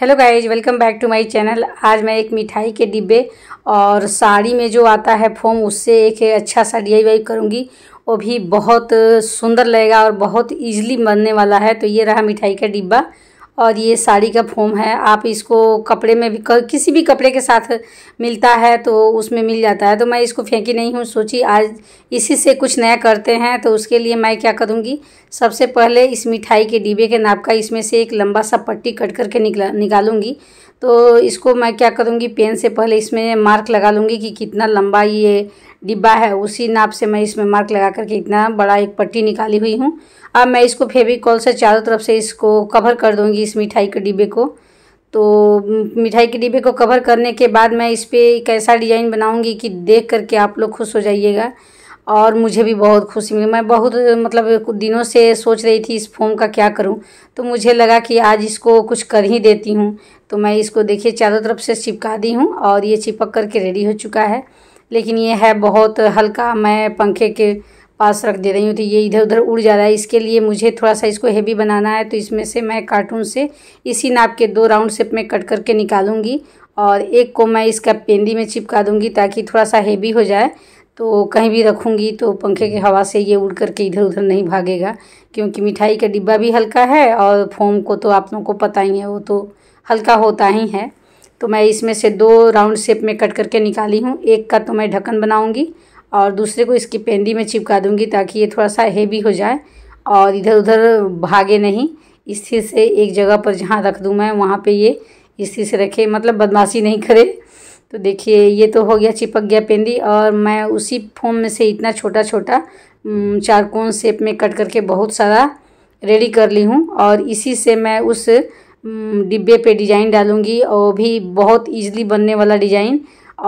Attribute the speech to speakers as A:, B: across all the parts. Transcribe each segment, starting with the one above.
A: hello guys welcome back to my channel आज मैं एक मिठाई के डिब्बे और साड़ी में जो आता है फोम उससे एक अच्छा सा डी आई करूँगी वो भी बहुत सुंदर लगेगा और बहुत इजीली बनने वाला है तो ये रहा मिठाई का डिब्बा और ये साड़ी का फॉर्म है आप इसको कपड़े में भी किसी भी कपड़े के साथ मिलता है तो उसमें मिल जाता है तो मैं इसको फेंकी नहीं हूँ सोची आज इसी से कुछ नया करते हैं तो उसके लिए मैं क्या करूँगी सबसे पहले इस मिठाई के डिब्बे के नाप का इसमें से एक लंबा सा पट्टी कट करके निकला निकालूंगी तो इसको मैं क्या करूँगी पेन से पहले इसमें मार्क लगा लूँगी कि कितना लंबा ये डिब्बा है उसी नाप से मैं इसमें मार्क लगा करके इतना बड़ा एक पट्टी निकाली हुई हूँ अब मैं इसको फेविकॉल से चारों तरफ से इसको कवर कर दूँगी इस मिठाई के डिब्बे को तो मिठाई के डिब्बे को कवर करने के बाद मैं इस पर एक ऐसा डिज़ाइन बनाऊँगी कि देख करके आप लोग खुश हो जाइएगा और मुझे भी बहुत खुशी मिली मैं बहुत मतलब दिनों से सोच रही थी इस फोम का क्या करूं तो मुझे लगा कि आज इसको कुछ कर ही देती हूं तो मैं इसको देखिए चारों तरफ से चिपका दी हूं और ये चिपक करके रेडी हो चुका है लेकिन ये है बहुत हल्का मैं पंखे के पास रख दे रही हूँ तो ये इधर उधर उड़ जा रहा है इसके लिए मुझे थोड़ा सा इसको हेवी बनाना है तो इसमें से मैं कार्टून से इसी नाप के दो राउंड शेप में कट करके निकालूंगी और एक को मैं इसका पेंदी में चिपका दूंगी ताकि थोड़ा सा हेवी हो जाए तो कहीं भी रखूंगी तो पंखे की हवा से ये उड़ करके इधर उधर नहीं भागेगा क्योंकि मिठाई का डिब्बा भी हल्का है और फोम को तो आप लोगों को पता ही है वो तो हल्का होता ही है तो मैं इसमें से दो राउंड शेप में कट करके निकाली हूँ एक का तो मैं ढक्कन बनाऊँगी और दूसरे को इसकी पेंदी में चिपका दूँगी ताकि ये थोड़ा सा हेवी हो जाए और इधर उधर भागे नहीं इसी से एक जगह पर जहाँ रख दूँ मैं वहाँ पर ये इसी से रखे मतलब बदमाशी नहीं करे तो देखिए ये तो हो गया चिपक गया पेंदी और मैं उसी फोम में से इतना छोटा छोटा चारकोन शेप में कट करके बहुत सारा रेडी कर ली हूँ और इसी से मैं उस डिब्बे पे डिजाइन डालूंगी और भी बहुत इजीली बनने वाला डिजाइन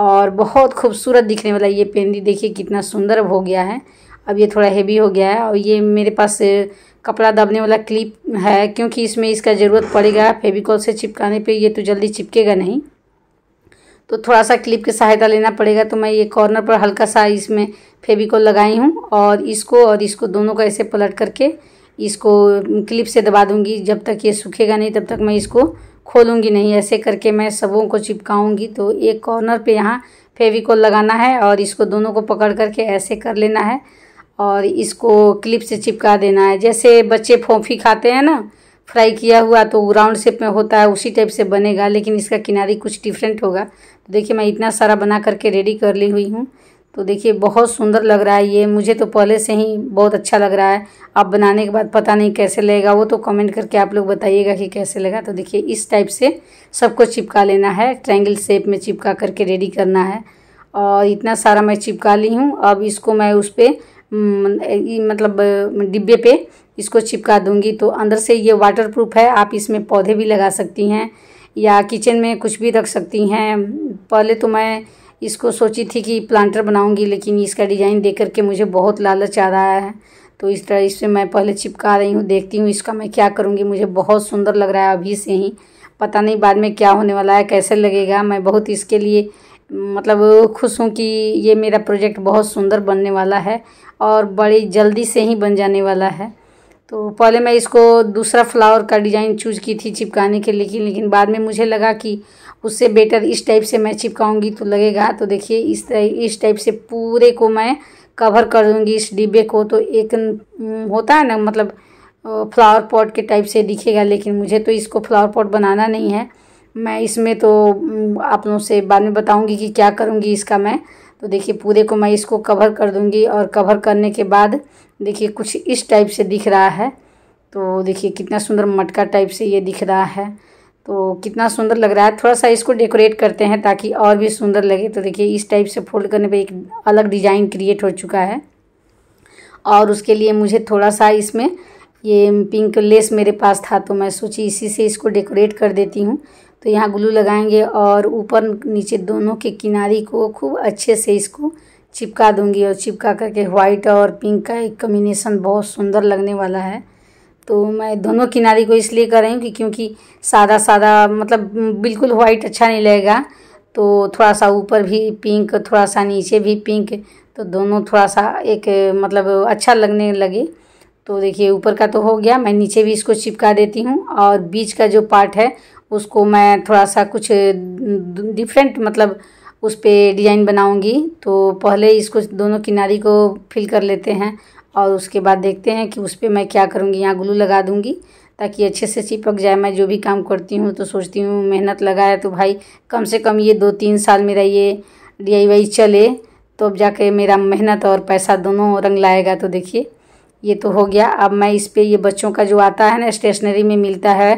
A: और बहुत खूबसूरत दिखने वाला ये पेंदी देखिए कितना सुंदर हो गया है अब ये थोड़ा हेवी हो गया है और ये मेरे पास कपड़ा दबने वाला क्लिप है क्योंकि इसमें इसका ज़रूरत पड़ेगा फेविकॉल से चिपकाने पे ये तो जल्दी चिपकेगा नहीं तो थोड़ा सा क्लिप की सहायता लेना पड़ेगा तो मैं ये कॉर्नर पर हल्का सा इसमें फेविकॉल लगाई हूँ और इसको और इसको दोनों को ऐसे पलट करके इसको क्लिप से दबा दूंगी जब तक ये सूखेगा नहीं तब तक मैं इसको खोलूंगी नहीं ऐसे करके मैं सबों को चिपकाऊंगी तो एक कॉर्नर पे यहाँ फेविकोल लगाना है और इसको दोनों को पकड़ करके ऐसे कर लेना है और इसको क्लिप से चिपका देना है जैसे बच्चे फोफी खाते हैं ना फ्राई किया हुआ तो राउंड शेप में होता है उसी टाइप से बनेगा लेकिन इसका किनारी कुछ डिफरेंट होगा तो देखिए मैं इतना सारा बना करके रेडी कर ली हुई हूँ तो देखिए बहुत सुंदर लग रहा है ये मुझे तो पहले से ही बहुत अच्छा लग रहा है आप बनाने के बाद पता नहीं कैसे लगेगा वो तो कमेंट करके आप लोग बताइएगा कि कैसे लगा तो देखिए इस टाइप से सबको चिपका लेना है ट्रायंगल शेप में चिपका करके रेडी करना है और इतना सारा मैं चिपका ली हूँ अब इसको मैं उस पर मतलब डिब्बे पर इसको चिपका दूँगी तो अंदर से ये प्रूफ है आप इसमें पौधे भी लगा सकती हैं या किचन में कुछ भी रख सकती हैं पहले तो मैं इसको सोची थी कि प्लांटर बनाऊंगी लेकिन इसका डिज़ाइन देख करके मुझे बहुत लालच आ रहा है तो इस तरह इससे मैं पहले चिपका रही हूँ देखती हूँ इसका मैं क्या करूँगी मुझे बहुत सुंदर लग रहा है अभी से ही पता नहीं बाद में क्या होने वाला है कैसे लगेगा मैं बहुत इसके लिए मतलब खुश हूँ कि ये मेरा प्रोजेक्ट बहुत सुंदर बनने वाला है और बड़ी जल्दी से ही बन जाने वाला है तो पहले मैं इसको दूसरा फ्लावर का डिज़ाइन चूज़ की थी चिपकाने के लिए लेकिन बाद में मुझे लगा कि उससे बेटर इस टाइप से मैं चिपकाऊंगी तो लगेगा तो देखिए इस तरह इस टाइप से पूरे को मैं कवर कर दूँगी इस डिब्बे को तो एक हम्म, होता है ना मतलब फ्लावर पॉट के टाइप से दिखेगा लेकिन मुझे तो इसको फ्लावर पॉट बनाना नहीं है मैं इसमें तो हम्म, आप लोगों से बाद में बताऊंगी कि क्या करूंगी इसका मैं तो देखिए पूरे को मैं इसको कवर कर दूंगी और कवर करने के बाद देखिए कुछ इस टाइप से दिख रहा है तो देखिए कितना सुंदर मटका टाइप से ये दिख रहा है तो कितना सुंदर लग रहा है थोड़ा सा इसको डेकोरेट करते हैं ताकि और भी सुंदर लगे तो देखिए इस टाइप से फोल्ड करने पे एक अलग डिज़ाइन क्रिएट हो चुका है और उसके लिए मुझे थोड़ा सा इसमें ये पिंक लेस मेरे पास था तो मैं सोची इसी से इसको डेकोरेट कर देती हूँ तो यहाँ ग्लू लगाएंगे और ऊपर नीचे दोनों के किनारी को खूब अच्छे से इसको चिपका दूंगी और चिपका करके व्हाइट और पिंक का एक कम्बिनेसन बहुत सुंदर लगने वाला है तो मैं दोनों किनारे को इसलिए कर रही हूँ कि क्योंकि सादा सादा मतलब बिल्कुल वाइट अच्छा नहीं लगेगा तो थोड़ा सा ऊपर भी पिंक थोड़ा सा नीचे भी पिंक तो दोनों थोड़ा सा एक मतलब अच्छा लगने लगे तो देखिए ऊपर का तो हो गया मैं नीचे भी इसको चिपका देती हूँ और बीच का जो पार्ट है उसको मैं थोड़ा सा कुछ डिफरेंट मतलब उस पर डिज़ाइन बनाऊँगी तो पहले इसको दोनों किनारी को फिल कर लेते हैं और उसके बाद देखते हैं कि उस पर मैं क्या करूँगी यहाँ ग्लू लगा दूँगी ताकि अच्छे से चिपक जाए मैं जो भी काम करती हूँ तो सोचती हूँ मेहनत लगाया तो भाई कम से कम ये दो तीन साल मेरा ये डी चले तो अब जाके मेरा मेहनत और पैसा दोनों रंग लाएगा तो देखिए ये तो हो गया अब मैं इस पर ये बच्चों का जो आता है ना स्टेशनरी में मिलता है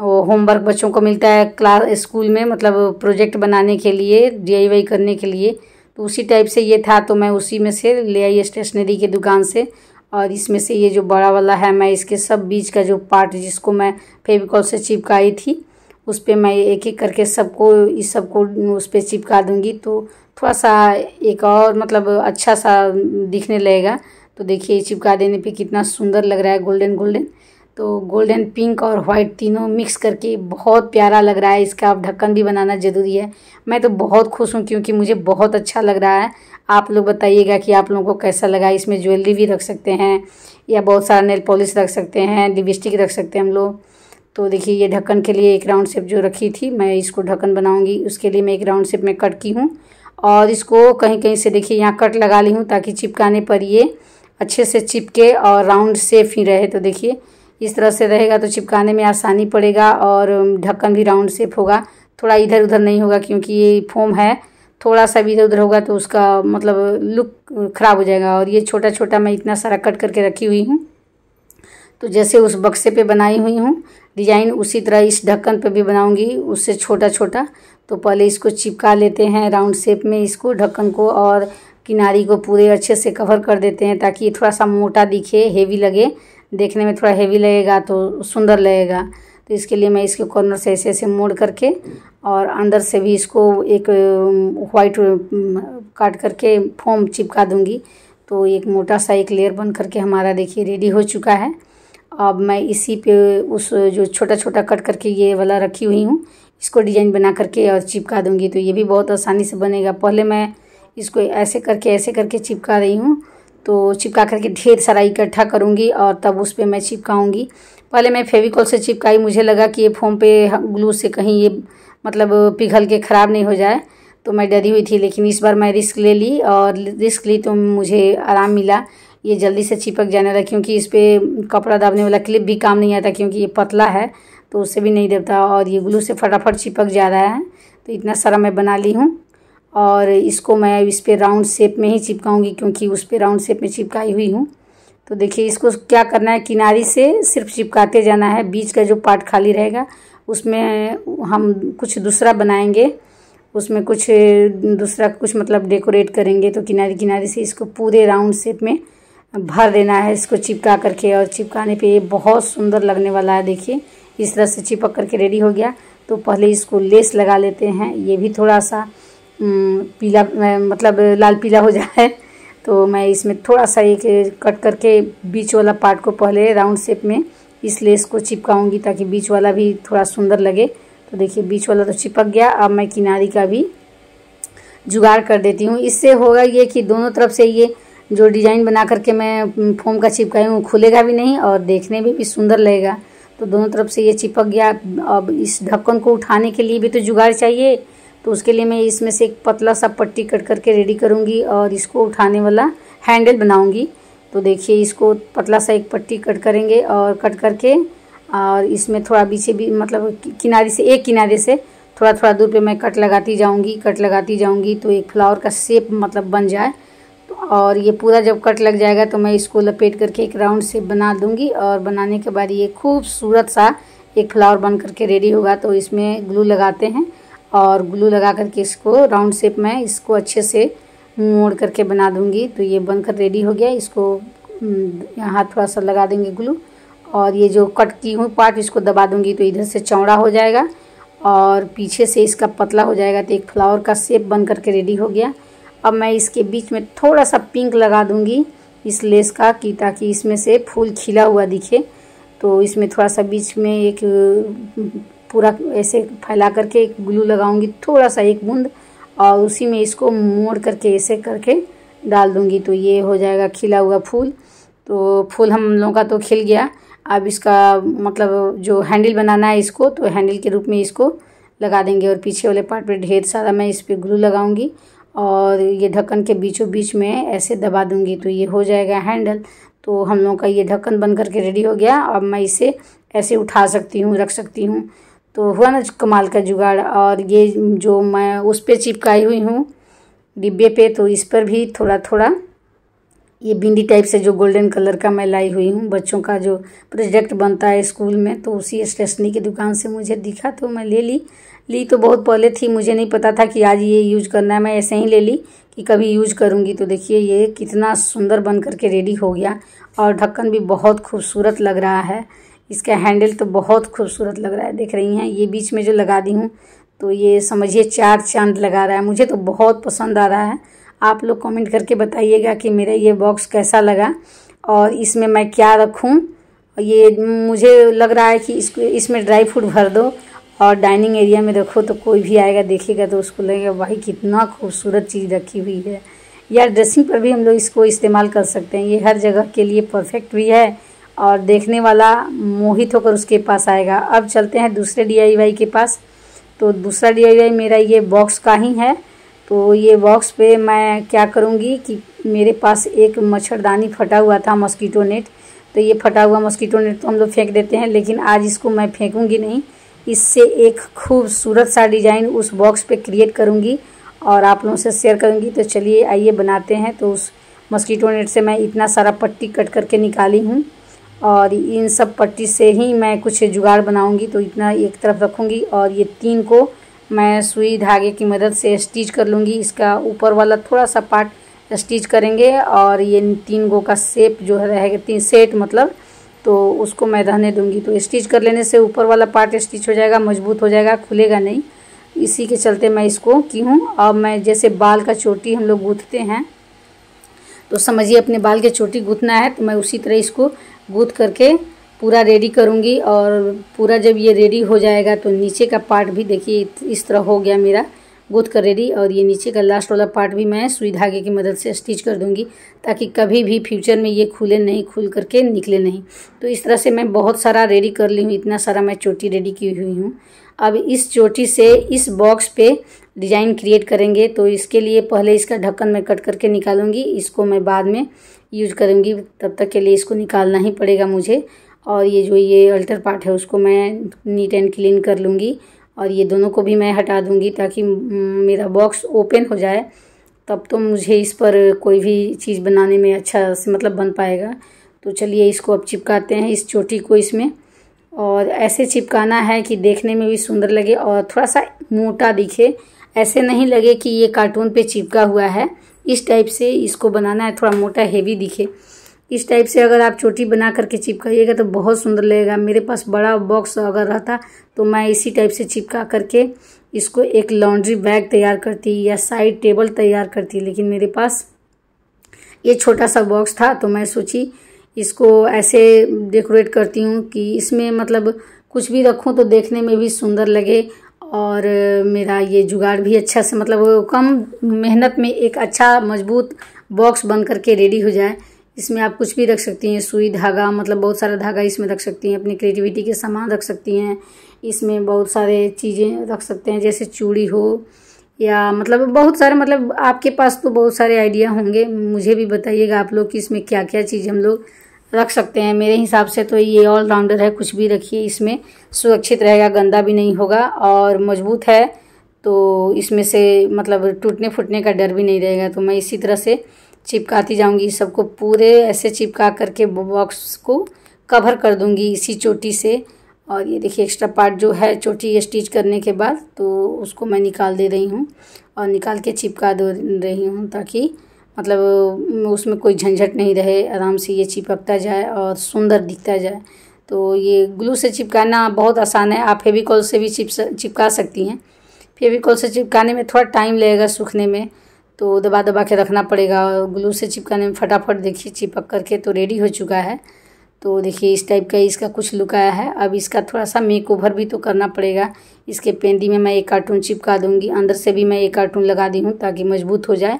A: वो होमवर्क बच्चों को मिलता है क्लास स्कूल में मतलब प्रोजेक्ट बनाने के लिए डी करने के लिए तो उसी टाइप से ये था तो मैं उसी में से ले आई स्टेशनरी की दुकान से और इसमें से ये जो बड़ा वाला है मैं इसके सब बीच का जो पार्ट जिसको मैं फेविकॉल से चिपकाई थी उस पर मैं एक एक करके सबको इस सबको उस पर चिपका दूँगी तो थोड़ा सा एक और मतलब अच्छा सा दिखने लगेगा तो देखिए चिपका देने पे कितना सुंदर लग रहा है गोल्डन गोल्डन तो गोल्डन पिंक और वाइट तीनों मिक्स करके बहुत प्यारा लग रहा है इसका आप ढक्कन भी बनाना ज़रूरी है मैं तो बहुत खुश हूँ क्योंकि मुझे बहुत अच्छा लग रहा है आप लोग बताइएगा कि आप लोगों को कैसा लगा इसमें ज्वेलरी भी रख सकते हैं या बहुत सारा नेल पॉलिश रख सकते हैं लिपस्टिक रख सकते हैं हम लोग तो देखिए ये ढक्कन के लिए एक राउंड शेप जो रखी थी मैं इसको ढक्कन बनाऊँगी उसके लिए मैं एक राउंड शेप में कट की हूँ और इसको कहीं कहीं से देखिए यहाँ कट लगा ली हूँ ताकि चिपकाने पर ये अच्छे से चिपके और राउंड शेप ही रहे तो देखिए इस तरह से रहेगा तो चिपकाने में आसानी पड़ेगा और ढक्कन भी राउंड शेप होगा थोड़ा इधर उधर नहीं होगा क्योंकि ये फोम है थोड़ा सा भी इधर उधर होगा तो उसका मतलब लुक ख़राब हो जाएगा और ये छोटा छोटा मैं इतना सारा कट करके रखी हुई हूँ तो जैसे उस बक्से पे बनाई हुई हूँ डिज़ाइन उसी तरह इस ढक्कन पे भी बनाऊंगी उससे छोटा छोटा तो पहले इसको चिपका लेते हैं राउंड शेप में इसको ढक्कन को और किनारी को पूरे अच्छे से कवर कर देते हैं ताकि ये थोड़ा सा मोटा दिखे हेवी लगे देखने में थोड़ा हेवी लगेगा तो सुंदर लगेगा तो इसके लिए मैं इसके कॉर्नर से ऐसे ऐसे मोड़ करके और अंदर से भी इसको एक वाइट काट करके फोम चिपका दूंगी तो एक मोटा सा एक लेयर बन करके हमारा देखिए रेडी हो चुका है अब मैं इसी पे उस जो छोटा छोटा कट करके ये वाला रखी हुई हूँ इसको डिजाइन बना करके और चिपका दूंगी तो ये भी बहुत आसानी से बनेगा पहले मैं इसको ऐसे करके ऐसे करके चिपका रही हूँ तो चिपका करके ढेर सारा इकट्ठा करूँगी और तब उस पर मैं चिपकाऊँगी पहले मैं फेविकॉल से चिपकाई मुझे लगा कि ये फोम पे ग्लू से कहीं ये मतलब पिघल के ख़राब नहीं हो जाए तो मैं डरी हुई थी लेकिन इस बार मैं रिस्क ले ली और रिस्क ली तो मुझे आराम मिला ये जल्दी से चिपक जाने लगा क्योंकि इस पर कपड़ा दाबने वाला क्लिप भी काम नहीं आता क्योंकि ये पतला है तो उससे भी नहीं दबता और ये ग्लू से फटाफट चिपक जा रहा है तो इतना सारा मैं बना ली हूँ और इसको मैं इस पर राउंड शेप में ही चिपकाऊंगी क्योंकि उस पर राउंड शेप में चिपकाई हुई हूँ तो देखिए इसको क्या करना है किनारी से सिर्फ चिपकाते जाना है बीच का जो पार्ट खाली रहेगा उसमें हम कुछ दूसरा बनाएंगे उसमें कुछ दूसरा कुछ मतलब डेकोरेट करेंगे तो किनारे किनारे से इसको पूरे राउंड शेप में भर देना है इसको चिपका करके और चिपकाने पे ये बहुत सुंदर लगने वाला है देखिए इस तरह से चिपक करके रेडी हो गया तो पहले इसको लेस लगा लेते हैं ये भी थोड़ा सा हम्म, पीला मतलब लाल पीला हो जाए तो मैं इसमें थोड़ा सा एक कट करके बीच वाला पार्ट को पहले राउंड शेप में इस लेस को चिपकाऊंगी ताकि बीच वाला भी थोड़ा सुंदर लगे तो देखिए बीच वाला तो चिपक गया अब मैं किनारी का भी जुगाड़ कर देती हूँ इससे होगा ये कि दोनों तरफ से ये जो डिजाइन बना करके मैं हम्म, फोम का चिपकाई हूँ खुलेगा भी नहीं और देखने में भी, भी सुंदर लगेगा तो दोनों तरफ से ये चिपक गया अब इस ढक्कन को उठाने के लिए भी तो जुगाड़ चाहिए तो उसके लिए मैं इसमें से एक पतला सा पट्टी कट करके रेडी करूँगी और इसको उठाने वाला हैंडल बनाऊँगी तो देखिए इसको पतला सा एक पट्टी कट करेंगे और कट करके और इसमें थोड़ा पीछे भी मतलब किनारे से एक किनारे से थोड़ा थोड़ा दूर पे मैं कट लगाती जाऊंगी कट लगाती जाऊंगी तो एक फ्लावर का शेप मतलब बन जाए तो और ये पूरा जब कट लग जाएगा तो मैं इसको लपेट करके एक राउंड शेप बना दूंगी और बनाने के बाद ये खूबसूरत सा एक फ्लावर बन करके रेडी होगा तो इसमें ग्लू लगाते हैं और ग्लू लगा करके इसको राउंड शेप में इसको अच्छे से मोड़ करके बना दूंगी तो ये बनकर रेडी हो गया इसको हम्म, यहाँ थोड़ा सा लगा देंगे ग्लू और ये जो कट की हूँ पार्ट इसको दबा दूंगी तो इधर से चौड़ा हो जाएगा और पीछे से इसका पतला हो जाएगा तो एक फ्लावर का शेप बन करके रेडी हो गया अब मैं इसके बीच में थोड़ा सा पिंक लगा दूंगी इस लेस का कि ताकि इसमें से फूल खिला हुआ दिखे तो इसमें थोड़ा सा बीच में एक पूरा ऐसे फैला करके एक ग्लू लगाऊंगी थोड़ा सा एक बूंद और उसी में इसको मोड़ करके ऐसे करके डाल दूंगी तो ये हो जाएगा खिला हुआ फूल तो फूल हम लोगों का तो खिल गया अब इसका मतलब जो हैंडल बनाना है इसको तो हैंडल के रूप में इसको लगा देंगे और पीछे वाले पार्ट पे ढेर सारा मैं इस पर ग्लू लगाऊंगी और ये ढक्कन के बीचों बीच में ऐसे दबा दूंगी तो ये हो जाएगा हैंडल तो हम लोगों का ये ढक्कन बन करके रेडी हो गया अब मैं इसे ऐसे उठा सकती हूँ रख सकती हूँ तो हुआ ना कमाल का जुगाड़ और ये जो मैं उस पर चिपकाई हुई हूँ डिब्बे पे तो इस पर भी थोड़ा थोड़ा ये बिंदी टाइप से जो गोल्डन कलर का मैं लाई हुई हूँ बच्चों का जो प्रोजेक्ट बनता है स्कूल में तो उसी स्टेशनरी की दुकान से मुझे दिखा तो मैं ले ली ली तो बहुत पहले थी मुझे नहीं पता था कि आज ये यूज करना है मैं ऐसे ही ले ली कि कभी यूज करूँगी तो देखिए ये कितना सुंदर बन करके रेडी हो गया और ढक्कन भी बहुत खूबसूरत लग रहा है इसका हैंडल तो बहुत खूबसूरत लग रहा है देख रही हैं ये बीच में जो लगा दी हूँ तो ये समझिए चार चांद लगा रहा है मुझे तो बहुत पसंद आ रहा है आप लोग कमेंट करके बताइएगा कि मेरा ये बॉक्स कैसा लगा और इसमें मैं क्या रखूँ ये मुझे लग रहा है कि इसको इसमें ड्राई फ्रूट भर दो और डाइनिंग एरिया में रखो तो कोई भी आएगा देखेगा तो उसको लगेगा भाई कितना खूबसूरत चीज़ रखी हुई है या ड्रेसिंग पर भी हम लोग इसको इस्तेमाल कर सकते हैं ये हर जगह के लिए परफेक्ट भी है और देखने वाला मोहित होकर उसके पास आएगा अब चलते हैं दूसरे डी के पास तो दूसरा डी मेरा ये बॉक्स का ही है तो ये बॉक्स पे मैं क्या करूँगी कि मेरे पास एक मच्छरदानी फटा हुआ था मॉस्कीटो नेट तो ये फटा हुआ मॉस्कीटो नेट तो हम लोग फेंक देते हैं लेकिन आज इसको मैं फेंकूँगी नहीं इससे एक खूबसूरत सा डिज़ाइन उस बॉक्स पे क्रिएट करूँगी और आप लोगों से शेयर करूँगी तो चलिए आइए बनाते हैं तो उस मस्कीटो नेट से मैं इतना सारा पट्टी कट करके निकाली हूँ और इन सब पट्टी से ही मैं कुछ जुगाड़ बनाऊंगी तो इतना एक तरफ रखूंगी और ये तीन को मैं सुई धागे की मदद से स्टिच कर लूँगी इसका ऊपर वाला थोड़ा सा पार्ट स्टिच करेंगे और ये तीन गो का सेप जो रहेगा तीन सेट मतलब तो उसको मैं रहने दूंगी तो स्टिच कर लेने से ऊपर वाला पार्ट स्टिच हो जाएगा मजबूत हो जाएगा खुलेगा नहीं इसी के चलते मैं इसको की हूँ अब मैं जैसे बाल का चोटी हम लोग गूँथते हैं तो समझिए अपने बाल के चोटी गूँथना है तो मैं उसी तरह इसको गूद करके पूरा रेडी करूँगी और पूरा जब ये रेडी हो जाएगा तो नीचे का पार्ट भी देखिए इस तरह हो गया मेरा गूद कर रेडी और ये नीचे का लास्ट वाला पार्ट भी मैं सुई धागे की मदद से स्टिच कर दूँगी ताकि कभी भी फ्यूचर में ये खुले नहीं खुल करके निकले नहीं तो इस तरह से मैं बहुत सारा रेडी कर ली हूँ इतना सारा मैं चोटी रेडी की हुई हूँ अब इस चोटी से इस बॉक्स पे डिज़ाइन क्रिएट करेंगे तो इसके लिए पहले इसका ढक्कन मैं कट करके निकालूंगी इसको मैं बाद में यूज करूँगी तब तक के लिए इसको निकालना ही पड़ेगा मुझे और ये जो ये अल्टर पार्ट है उसको मैं नीट एंड क्लीन कर लूँगी और ये दोनों को भी मैं हटा दूँगी ताकि हम्म, मेरा बॉक्स ओपन हो जाए तब तो मुझे इस पर कोई भी चीज़ बनाने में अच्छा से मतलब बन पाएगा तो चलिए इसको अब चिपकाते हैं इस चोटी को इसमें और ऐसे चिपकाना है कि देखने में भी सुंदर लगे और थोड़ा सा मोटा दिखे ऐसे नहीं लगे कि ये कार्टून पे चिपका हुआ है इस टाइप से इसको बनाना है थोड़ा मोटा हैवी दिखे इस टाइप से अगर आप चोटी बना करके चिपकाइएगा तो बहुत सुंदर लगेगा मेरे पास बड़ा बॉक्स अगर रहता तो मैं इसी टाइप से चिपका करके इसको एक लॉन्ड्री बैग तैयार करती या साइड टेबल तैयार करती लेकिन मेरे पास ये छोटा सा बॉक्स था तो मैं सोची इसको ऐसे डेकोरेट करती हूँ कि इसमें मतलब कुछ भी रखूँ तो देखने में भी सुंदर लगे और मेरा ये जुगाड़ भी अच्छा से मतलब कम मेहनत में एक अच्छा मजबूत बॉक्स बन करके रेडी हो जाए इसमें आप कुछ भी रख सकती हैं सुई धागा मतलब बहुत सारा धागा इसमें रख सकती हैं अपनी क्रिएटिविटी के सामान रख सकती हैं इसमें बहुत सारे चीज़ें रख सकते हैं जैसे चूड़ी हो या मतलब बहुत सारे मतलब आपके पास तो बहुत सारे आइडिया होंगे मुझे भी बताइएगा आप लोग कि इसमें क्या क्या चीज़ हम लोग रख सकते हैं मेरे हिसाब से तो ये ऑलराउंडर है कुछ भी रखिए इसमें सुरक्षित रहेगा गंदा भी नहीं होगा और मजबूत है तो इसमें से मतलब टूटने फूटने का डर भी नहीं रहेगा तो मैं इसी तरह से चिपकाती जाऊंगी सबको पूरे ऐसे चिपका करके बॉक्स को कवर कर दूंगी इसी चोटी से और ये देखिए एक्स्ट्रा पार्ट जो है चोटी स्टिच करने के बाद तो उसको मैं निकाल दे रही हूँ और निकाल के चिपका दे रही हूँ ताकि मतलब उसमें कोई झंझट नहीं रहे आराम से ये चिपकता जाए और सुंदर दिखता जाए तो ये ग्लू से चिपकाना बहुत आसान है आप फेविकॉल से भी चिप चिपका सकती हैं फेविकॉल से चिपकाने में थोड़ा टाइम लगेगा सूखने में तो दबा दबा के रखना पड़ेगा और ग्लू से चिपकाने में फटाफट देखिए चिपक करके तो रेडी हो चुका है तो देखिए इस टाइप का इसका कुछ लुक आया है अब इसका थोड़ा सा मेक ओवर भी तो करना पड़ेगा इसके पेंदी में मैं एक कार्टून चिपका दूंगी अंदर से भी मैं एक कार्टून लगा दी हूँ ताकि मजबूत हो जाए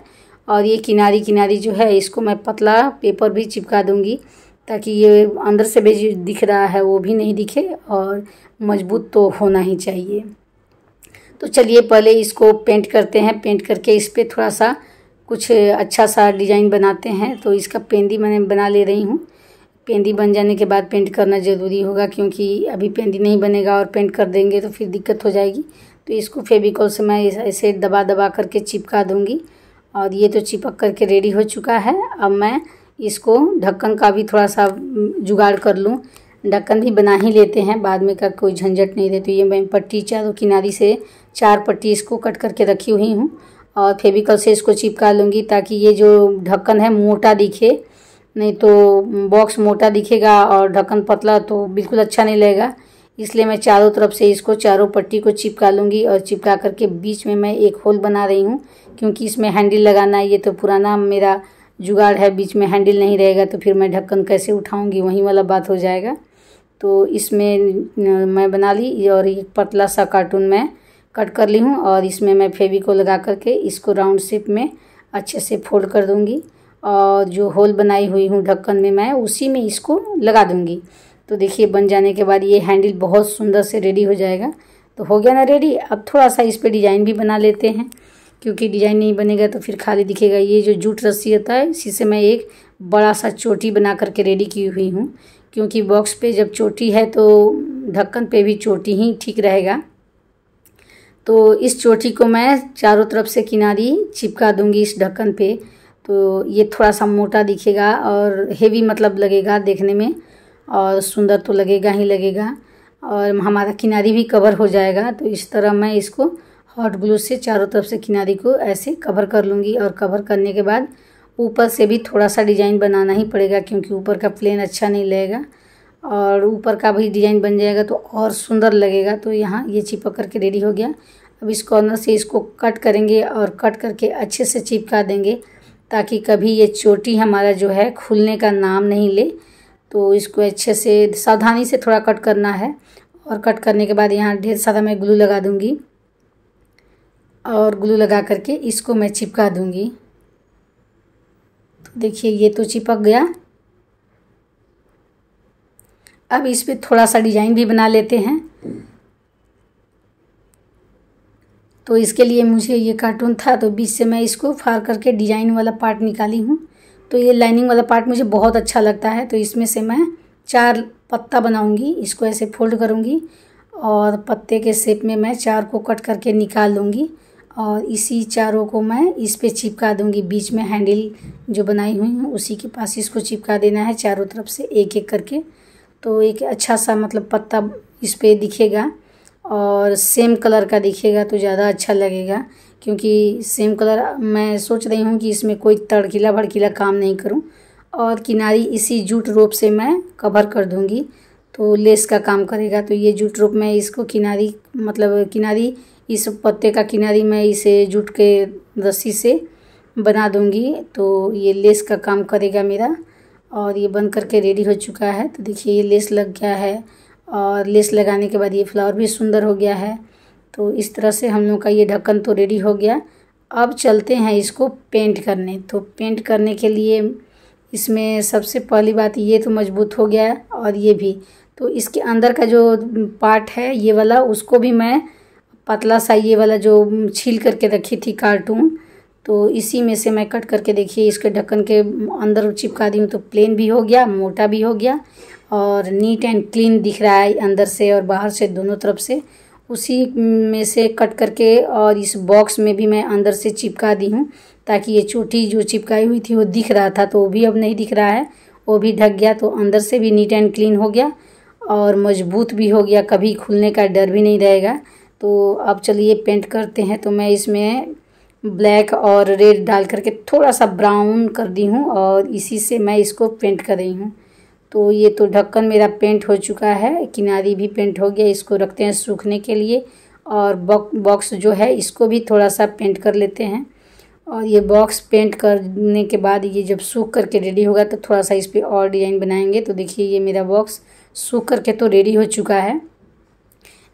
A: और ये किनारी किनारी जो है इसको मैं पतला पेपर भी चिपका दूँगी ताकि ये अंदर से भी दिख रहा है वो भी नहीं दिखे और मजबूत तो होना ही चाहिए तो चलिए पहले इसको पेंट करते हैं पेंट करके इस पर थोड़ा सा कुछ अच्छा सा डिज़ाइन बनाते हैं तो इसका पेंदी मैंने बना ले रही हूँ पेंदी बन जाने के बाद पेंट करना ज़रूरी होगा क्योंकि अभी पेंदी नहीं बनेगा और पेंट कर देंगे तो फिर दिक्कत हो जाएगी तो इसको फेविकॉल से मैं ऐसे दबा दबा करके चिपका दूँगी और ये तो चिपक करके रेडी हो चुका है अब मैं इसको ढक्कन का भी थोड़ा सा जुगाड़ कर लूँ ढक्कन भी बना ही लेते हैं बाद में का कोई झंझट नहीं रहती तो ये मैं पट्टी चारों किनारी से चार पट्टी इसको कट करके रखी हुई हूँ और फेविकल से इसको चिपका लूँगी ताकि ये जो ढक्कन है मोटा दिखे नहीं तो बॉक्स मोटा दिखेगा और ढक्कन पतला तो बिल्कुल अच्छा नहीं लगेगा इसलिए मैं चारों तरफ से इसको चारों पट्टी को चिपका लूँगी और चिपका करके बीच में मैं एक होल बना रही हूँ क्योंकि इसमें हैंडल लगाना है ये तो पुराना मेरा जुगाड़ है बीच में हैंडल नहीं रहेगा तो फिर मैं ढक्कन कैसे उठाऊंगी वहीं वाला बात हो जाएगा तो इसमें मैं बना ली और एक पतला सा कार्टून मैं कट कर ली हूँ और इसमें मैं फेविको लगा करके इसको राउंड शेप में अच्छे से फोल्ड कर दूँगी और जो होल बनाई हुई हूँ ढक्कन में मैं उसी में इसको लगा दूँगी तो देखिए बन जाने के बाद ये हैंडल बहुत सुंदर से रेडी हो जाएगा तो हो गया ना रेडी अब थोड़ा सा इस पर डिज़ाइन भी बना लेते हैं क्योंकि डिजाइन नहीं बनेगा तो फिर खाली दिखेगा ये जो जूट रस्सी होता है इसी से मैं एक बड़ा सा चोटी बना करके रेडी की हुई हूँ क्योंकि बॉक्स पे जब चोटी है तो ढक्कन पे भी चोटी ही ठीक रहेगा तो इस चोटी को मैं चारों तरफ से किनारी चिपका दूंगी इस ढक्कन पे तो ये थोड़ा सा मोटा दिखेगा और हेवी मतलब लगेगा देखने में और सुंदर तो लगेगा ही लगेगा और हमारा किनारी भी कवर हो जाएगा तो इस तरह मैं इसको हॉट ग्लू से चारों तरफ से किनारी को ऐसे कवर कर लूँगी और कवर करने के बाद ऊपर से भी थोड़ा सा डिजाइन बनाना ही पड़ेगा क्योंकि ऊपर का प्लेन अच्छा नहीं लगेगा और ऊपर का भी डिजाइन बन जाएगा तो और सुंदर लगेगा तो यहाँ ये चिपक करके रेडी हो गया अब इस कॉर्नर से इसको कट करेंगे और कट करके अच्छे से चिपका देंगे ताकि कभी ये चोटी हमारा जो है खुलने का नाम नहीं ले तो इसको अच्छे से सावधानी से थोड़ा कट करना है और कट करने के बाद यहाँ ढेर सारा मैं ग्लू लगा दूँगी और ग्लू लगा करके इसको मैं चिपका दूँगी तो देखिए ये तो चिपक गया अब इस पर थोड़ा सा डिजाइन भी बना लेते हैं तो इसके लिए मुझे ये कार्टून था तो बीच से मैं इसको फार करके डिजाइन वाला पार्ट निकाली हूँ तो ये लाइनिंग वाला पार्ट मुझे बहुत अच्छा लगता है तो इसमें से मैं चार पत्ता बनाऊँगी इसको ऐसे फोल्ड करूँगी और पत्ते के शेप में मैं चार को कट करके निकाल लूँगी और इसी चारों को मैं इस पे चिपका दूंगी बीच में हैंडल जो बनाई हुई हूँ उसी के पास इसको चिपका देना है चारों तरफ से एक एक करके तो एक अच्छा सा मतलब पत्ता इस पर दिखेगा और सेम कलर का दिखेगा तो ज़्यादा अच्छा लगेगा क्योंकि सेम कलर मैं सोच रही हूँ कि इसमें कोई तड़कीला भड़कीला काम नहीं करूँ और किनारी इसी जूट रोप से मैं कवर कर दूँगी तो लेस का काम करेगा तो ये जूट रूप में इसको किनारी मतलब किनारी इस पत्ते का किनारी मैं इसे जूट के रस्सी से बना दूंगी तो ये लेस का काम करेगा मेरा और ये बन करके रेडी हो चुका है तो देखिए ये लेस लग गया है और लेस लगाने के बाद ये फ्लावर भी सुंदर हो गया है तो इस तरह से हम लोग का ये ढक्कन तो रेडी हो गया अब चलते हैं इसको पेंट करने तो पेंट करने के लिए इसमें सबसे पहली बात ये तो मजबूत हो गया और ये भी तो इसके अंदर का जो पार्ट है ये वाला उसको भी मैं पतला सा ये वाला जो छील करके रखी थी कार्टून तो इसी में से मैं कट करके देखिए इसके ढक्कन के अंदर चिपका दी हूँ तो प्लेन भी हो गया मोटा भी हो गया और नीट एंड क्लीन दिख रहा है अंदर से और बाहर से दोनों तरफ से उसी में से कट करके और इस बॉक्स में भी मैं अंदर से चिपका दी हूँ ताकि ये चोटी जो चिपकाई हुई थी वो दिख रहा था तो वो भी अब नहीं दिख रहा है वो भी ढक गया तो अंदर से भी नीट एंड क्लीन हो गया और मजबूत भी हो गया कभी खुलने का डर भी नहीं रहेगा तो अब चलिए पेंट करते हैं तो मैं इसमें ब्लैक और रेड डाल करके थोड़ा सा ब्राउन कर दी हूँ और इसी से मैं इसको पेंट कर रही हूँ तो ये तो ढक्कन मेरा पेंट हो चुका है किनारी भी पेंट हो गया इसको रखते हैं सूखने के लिए और बॉक्स जो है इसको भी थोड़ा सा पेंट कर लेते हैं और ये बॉक्स पेंट करने के बाद ये जब सूख करके रेडी होगा तो थोड़ा सा इस पर और डिज़ाइन बनाएंगे तो देखिए ये मेरा बॉक्स सूख करके तो रेडी हो चुका है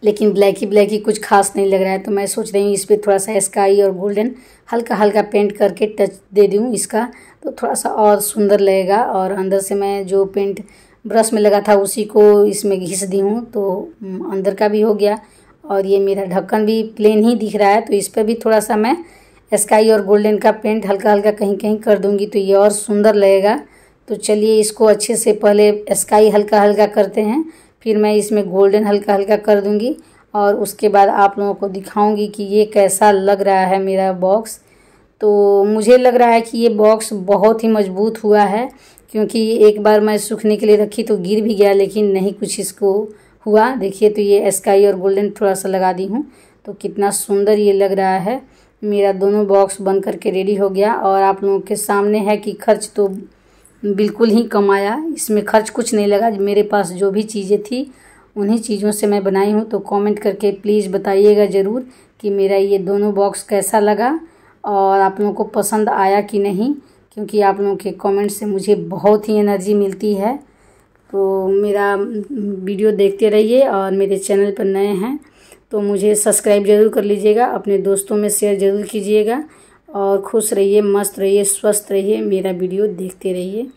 A: लेकिन ब्लैक ही ब्लैक ही कुछ खास नहीं लग रहा है तो मैं सोच रही हूँ इस पर थोड़ा सा स्काई और गोल्डन हल्का हल्का पेंट करके टच दे दूँ इसका तो थोड़ा सा और सुंदर लगेगा और अंदर से मैं जो पेंट ब्रश में लगा था उसी को इसमें घिस दी हूँ तो अंदर का भी हो गया और ये मेरा ढक्कन भी प्लेन ही दिख रहा है तो इस पर भी थोड़ा सा मैं स्काई और गोल्डन का पेंट हल्का हल्का कहीं कहीं कर दूँगी तो ये और सुंदर लगेगा तो चलिए इसको अच्छे से पहले स्काई हल्का हल्का करते हैं फिर मैं इसमें गोल्डन हल्का हल्का कर दूंगी और उसके बाद आप लोगों को दिखाऊंगी कि ये कैसा लग रहा है मेरा बॉक्स तो मुझे लग रहा है कि ये बॉक्स बहुत ही मजबूत हुआ है क्योंकि एक बार मैं सूखने के लिए रखी तो गिर भी गया लेकिन नहीं कुछ इसको हुआ देखिए तो ये स्काई और गोल्डन थोड़ा सा लगा दी हूँ तो कितना सुंदर ये लग रहा है मेरा दोनों बॉक्स बन करके रेडी हो गया और आप लोगों के सामने है कि खर्च तो बिल्कुल ही कम आया इसमें खर्च कुछ नहीं लगा मेरे पास जो भी चीज़ें थी उन्हीं चीज़ों से मैं बनाई हूँ तो कमेंट करके प्लीज़ बताइएगा ज़रूर कि मेरा ये दोनों बॉक्स कैसा लगा और आप लोगों को पसंद आया कि नहीं क्योंकि आप लोगों के कमेंट से मुझे बहुत ही एनर्जी मिलती है तो मेरा वीडियो देखते रहिए और मेरे चैनल पर नए हैं तो मुझे सब्सक्राइब ज़रूर कर लीजिएगा अपने दोस्तों में शेयर ज़रूर कीजिएगा और खुश रहिए मस्त रहिए स्वस्थ रहिए मेरा वीडियो देखते रहिए